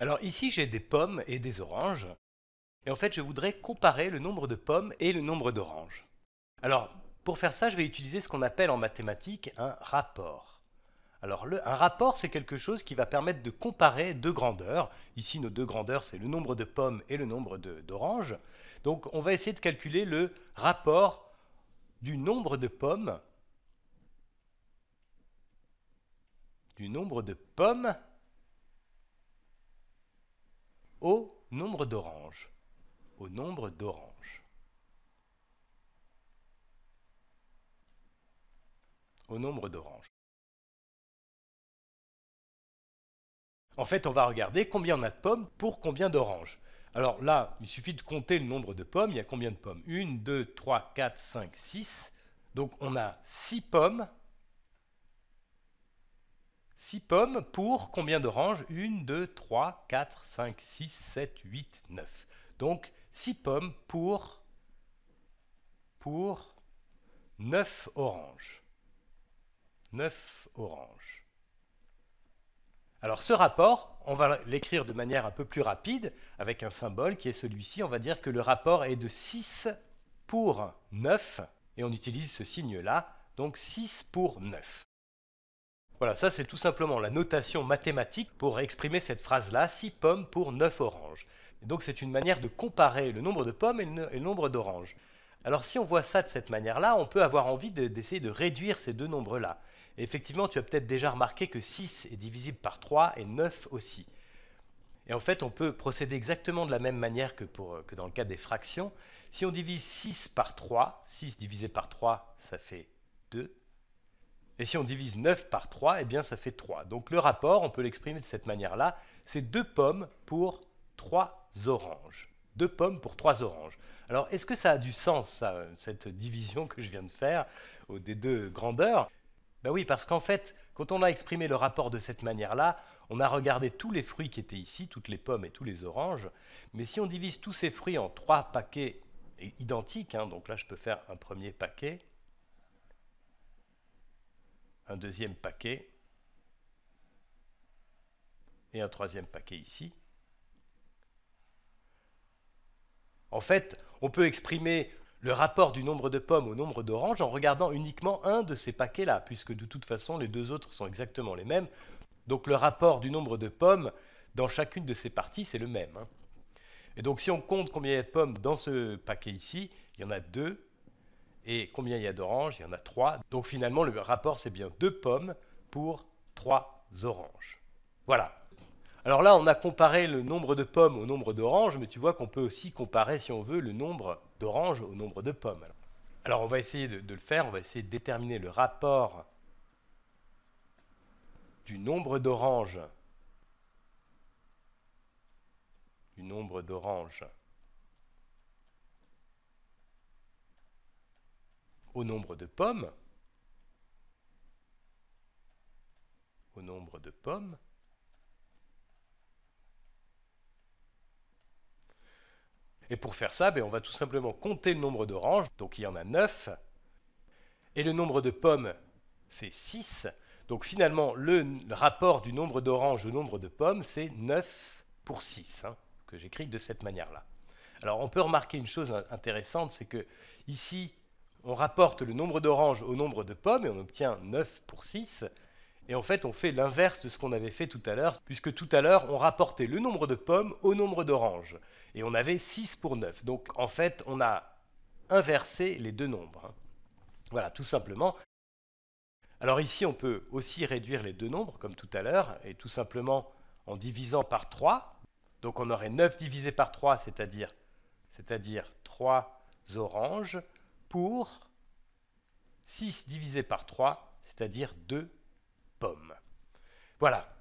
Alors ici, j'ai des pommes et des oranges. Et en fait, je voudrais comparer le nombre de pommes et le nombre d'oranges. Alors, pour faire ça, je vais utiliser ce qu'on appelle en mathématiques un rapport. Alors, un rapport, c'est quelque chose qui va permettre de comparer deux grandeurs. Ici, nos deux grandeurs, c'est le nombre de pommes et le nombre d'oranges. Donc, on va essayer de calculer le rapport du nombre de pommes du nombre de pommes au nombre d'oranges. Au nombre d'oranges. Au nombre d'oranges. En fait, on va regarder combien on a de pommes pour combien d'oranges. Alors là, il suffit de compter le nombre de pommes. Il y a combien de pommes 1, 2, 3, 4, 5, 6. Donc on a 6 pommes 6 pommes pour combien d'oranges 1, 2, 3, 4, 5, 6, 7, 8, 9. Donc 6 pommes pour, pour 9 oranges. 9 oranges. Alors ce rapport, on va l'écrire de manière un peu plus rapide avec un symbole qui est celui-ci. On va dire que le rapport est de 6 pour 9 et on utilise ce signe-là, donc 6 pour 9. Voilà, ça c'est tout simplement la notation mathématique pour exprimer cette phrase-là, 6 pommes pour 9 oranges. donc c'est une manière de comparer le nombre de pommes et le nombre d'oranges. Alors si on voit ça de cette manière-là, on peut avoir envie d'essayer de, réduire ces deux nombres-là. effectivement, tu as peut-être déjà remarqué que 6 est divisible par 3 et 9 aussi. Et en fait, on peut procéder exactement de la même manière que, que dans le cas des fractions. Si on divise 6 par 3, 6 divisé par 3, ça fait 2. Et si on divise 9 par 3, eh bien ça fait 3. Donc le rapport, on peut l'exprimer de cette manière-là, c'est 2 pommes pour 3 oranges. 2 pommes pour 3 oranges. Alors est-ce que ça a du sens, cette division que je viens de faire des deux grandeurs Ben oui, parce qu'en fait, quand on a exprimé le rapport de cette manière-là, on a regardé tous les fruits qui étaient ici, toutes les pommes et tous les oranges, mais si on divise tous ces fruits en 3 paquets identiques, hein, donc là je peux faire un premier paquet, un deuxième paquet et un troisième paquet ici. En fait, on peut exprimer le rapport du nombre de pommes au nombre d'oranges en regardant uniquement un de ces paquets-là, puisque de toute façon les deux autres sont exactement les mêmes. Donc le rapport du nombre de pommes dans chacune de ces parties, c'est le même. Hein. Et donc si on compte combien il y a de pommes dans ce paquet ici, il y en a deux, et combien il y a d'oranges Il y en a 3. Donc finalement, le rapport, c'est bien 2 pommes pour 3 oranges. Voilà. Alors là, on a comparé le nombre de pommes au nombre d'oranges, mais tu vois qu'on peut aussi comparer, si on veut, le nombre d'oranges au nombre de pommes. Alors on va essayer de, de, le faire, on va essayer de déterminer le rapport du nombre d'oranges du nombre d'oranges au nombre de pommes, au nombre de pommes, Et pour faire ça, ben, on va tout simplement compter le nombre d'oranges, donc il y en a 9. Et le nombre de pommes, c'est 6. Donc finalement, le, rapport du nombre d'oranges au nombre de pommes, c'est 9 pour 6, hein, que j'écris de cette manière-là. Alors on peut remarquer une chose intéressante, c'est que ici, on rapporte le nombre d'oranges au nombre de pommes et on obtient 9 pour 6. Et en fait, on fait l'inverse de ce qu'on avait fait tout à l'heure, puisque tout à l'heure, on rapportait le nombre de pommes au nombre d'oranges. Et on avait 6 pour 9. Donc en fait, on a inversé les deux nombres. Hein. Voilà, tout simplement. Alors ici, on peut aussi réduire les deux nombres, comme tout à l'heure, et tout simplement en divisant par 3. Donc on aurait 9 divisé par 3, c'est-à-dire 3 oranges pour 6 divisé par 3, c'est-à-dire 2 pommes. Voilà,